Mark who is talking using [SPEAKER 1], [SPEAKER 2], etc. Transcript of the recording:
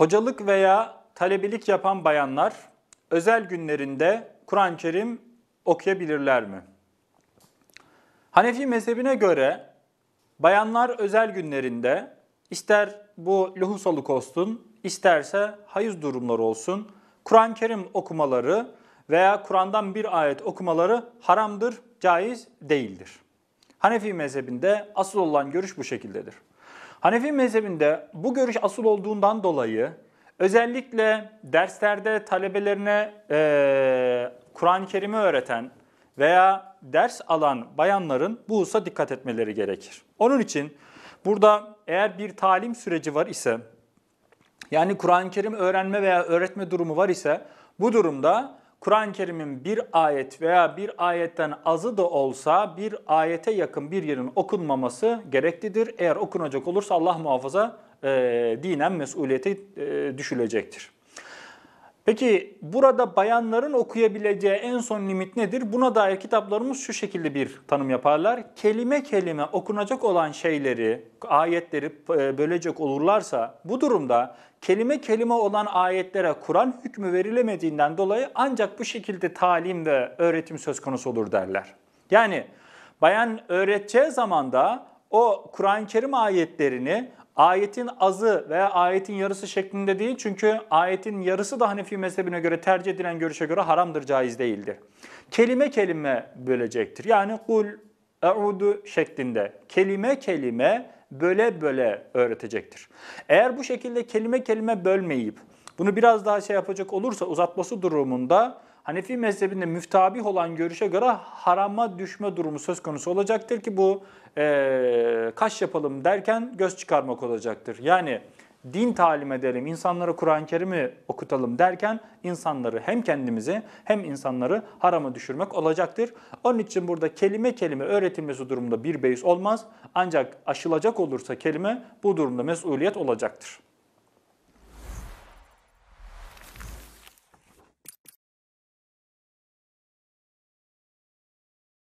[SPEAKER 1] Hocalık veya talebelik yapan bayanlar özel günlerinde Kur'an-ı Kerim okuyabilirler mi? Hanefi mezhebine göre bayanlar özel günlerinde ister bu luhusalık olsun, isterse hayız durumları olsun, Kur'an-ı Kerim okumaları veya Kur'an'dan bir ayet okumaları haramdır, caiz değildir. Hanefi mezhebinde asıl olan görüş bu şekildedir. Hanefi mezhebinde bu görüş asıl olduğundan dolayı özellikle derslerde talebelerine e, Kur'an-ı Kerim'i öğreten veya ders alan bayanların bu hususa dikkat etmeleri gerekir. Onun için burada eğer bir talim süreci var ise yani Kur'an-ı Kerim öğrenme veya öğretme durumu var ise bu durumda Kur'an-ı Kerim'in bir ayet veya bir ayetten azı da olsa bir ayete yakın bir yerin okunmaması gereklidir. Eğer okunacak olursa Allah muhafaza e, dinen mesuliyete e, düşülecektir. Peki burada bayanların okuyabileceği en son limit nedir? Buna dair kitaplarımız şu şekilde bir tanım yaparlar. Kelime kelime okunacak olan şeyleri, ayetleri e, bölecek olurlarsa bu durumda kelime kelime olan ayetlere Kur'an hükmü verilemediğinden dolayı ancak bu şekilde talim ve öğretim söz konusu olur derler. Yani bayan öğreteceği zaman da o Kur'an-ı Kerim ayetlerini ayetin azı veya ayetin yarısı şeklinde değil. Çünkü ayetin yarısı da Hanefi mezhebine göre tercih edilen görüşe göre haramdır, caiz değildir. Kelime kelime bölecektir. Yani kul e'udu şeklinde kelime kelime böyle böyle öğretecektir. Eğer bu şekilde kelime kelime bölmeyip bunu biraz daha şey yapacak olursa uzatması durumunda Hanefi mezhebinde müftabih olan görüşe göre harama düşme durumu söz konusu olacaktır ki bu e, kaş yapalım derken göz çıkarmak olacaktır. Yani din talim edelim, insanlara Kur'an-ı Kerim'i okutalım derken insanları hem kendimizi hem insanları harama düşürmek olacaktır. Onun için burada kelime kelime öğretilmesi durumunda bir beis olmaz. Ancak aşılacak olursa kelime bu durumda mesuliyet olacaktır.